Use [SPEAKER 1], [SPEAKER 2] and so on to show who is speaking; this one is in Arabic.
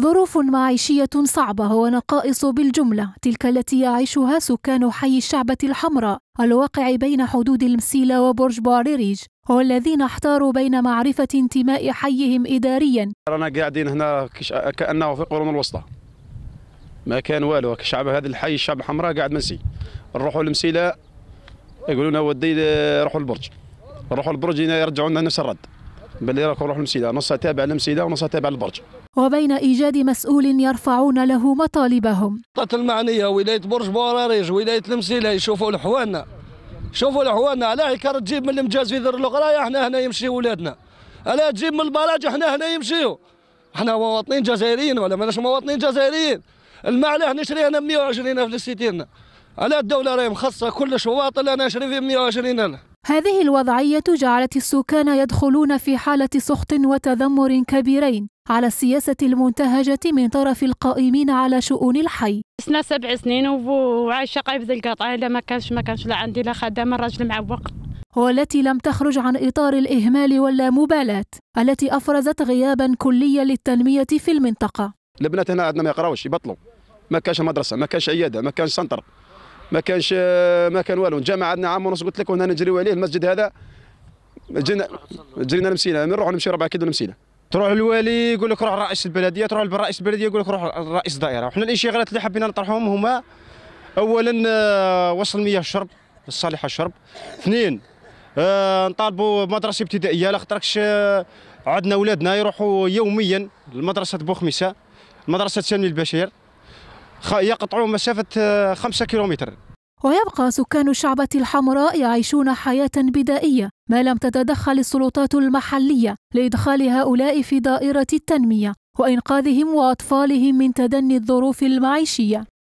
[SPEAKER 1] ظروف معيشية صعبة ونقائص بالجملة تلك التي يعيشها سكان حي الشعبة الحمراء الواقع بين حدود المسيلة وبرج بوعريريج والذين احتاروا بين معرفة انتماء حيهم إداريا
[SPEAKER 2] رانا قاعدين هنا كأنه في القرون الوسطى ما كان والو شعب هذا الحي الشعب الحمراء قاعد منسي نروحوا المسيلة يقولوا لنا ودي آه، روحوا البرج روحوا البرج يرجعوا لنا نفس الرد بل راك نروح لمسيده نصها تابع لمسيده ونصها تابع للبرج
[SPEAKER 1] وبين ايجاد مسؤول يرفعون له مطالبهم
[SPEAKER 3] المعنيه ولايه برج بوراريج ولايه المسيله يشوفوا لحوالنا شوفوا لحوالنا على عكار تجيب من المجاز في ذر القرايه احنا هنا يمشيو ولادنا على تجيب من البراج احنا هنا يمشيو احنا مواطنين جزائريين ولا ماناش مواطنين جزائريين المعلاه نشريها انا 120 الف لسيتيرنا على الدوله راهي مخصصه كل شواطئ انا نشري فيه 120 الف
[SPEAKER 1] هذه الوضعية جعلت السكان يدخلون في حالة سخط وتذمر كبيرين على السياسة المنتهجة من طرف القائمين على شؤون الحي. سنة سبع سنين وعايشة قايبة القطع لا ما كانش ما كانش لا عندي لا خدام الراجل معوق. والتي لم تخرج عن إطار الإهمال واللامبالاة التي أفرزت غيابا كليا للتنمية في المنطقة.
[SPEAKER 2] البنات هنا عندنا ما يقراوش يبطلوا ما كانش مدرسة ما كانش عيادة ما كانش سنتر ما كانش ما كان والو الجامع عندنا عام ونص قلت لك وهنا نجريو عليه المسجد هذا جينا جرينا لمسيله نروحوا نمشي ربع كيلو لمسيله تروح للوالي يقول لك روح رئيس البلديه تروح لرئيس
[SPEAKER 4] البلديه يقول لك روح رئيس الدائره وحنا الانشغالات اللي حبينا نطرحهم هما اولا آه، وصل مياه الشرب الصالحه الشرب اثنين آه نطالبوا مدرسه ابتدائيه لا خاطركش آه، عندنا اولادنا يروحوا يوميا لمدرسه بوخميسه مدرسه سامي البشير يقطعوا مسافة آه، خمسة كيلومتر
[SPEAKER 1] ويبقى سكان الشعبة الحمراء يعيشون حياة بدائية ما لم تتدخل السلطات المحلية لإدخال هؤلاء في دائرة التنمية وإنقاذهم وأطفالهم من تدني الظروف المعيشية